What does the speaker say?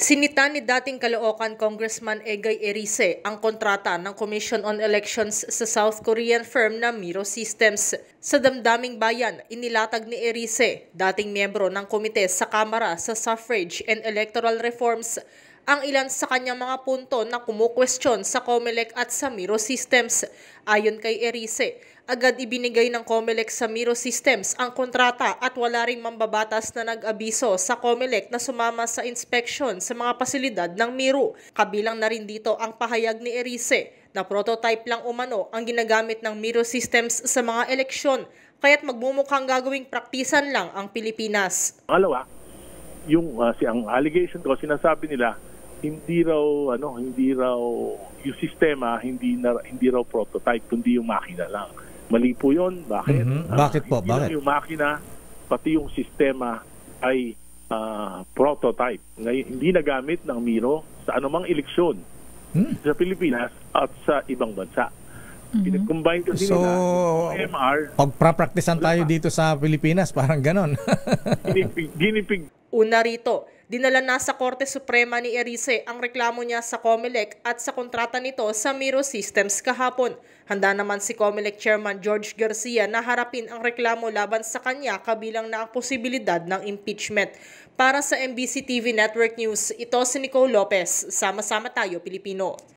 Sinita ni dating Caloocan Congressman Egay Erice ang kontrata ng Commission on Elections sa South Korean firm na Miro Systems. Sa damdaming bayan, inilatag ni Erice, dating miyembro ng komite sa Kamara sa Suffrage and Electoral Reforms, ang ilan sa kanyang mga punto na kumukwestiyon sa COMELEC at sa Miro Systems. Ayon kay Erice, agad ibinigay ng COMELEC sa Miro Systems ang kontrata at wala ring mambabatas na nag-abiso sa COMELEC na sumama sa inspeksyon sa mga pasilidad ng Miro. Kabilang na rin dito ang pahayag ni Erice na prototype lang umano ang ginagamit ng Miro Systems sa mga eleksyon kaya't magmumukhang gagawing praktisan lang ang Pilipinas. Pangalawa, yung uh, si ang allegation ko sinasabi nila hindi raw ano, hindi raw yung sistema hindi na hindi raw prototype kundi yung makina lang. Mali po 'yon. Bakit? Mm-hmm. Bakit po? Hindi Bakit? Yung makina pati yung sistema ay uh, prototype. Ngayon, hindi nagamit ng Miro sa anumang eleksyon hmm. sa Pilipinas at sa ibang bansa. Mm-hmm. Pinag-combine kasi so, nila MR. Pagprapraktisan tayo dito sa Pilipinas, parang ganon. ginipig, ginipig. Una rito, Dinala na sa Korte Suprema ni Erise ang reklamo niya sa COMELEC at sa kontrata nito sa Miro Systems kahapon. Handa naman si COMELEC Chairman George Garcia na harapin ang reklamo laban sa kanya kabilang na ang posibilidad ng impeachment. Para sa MBC TV Network News, ito si Nicole Lopez. Sama-sama tayo Pilipino.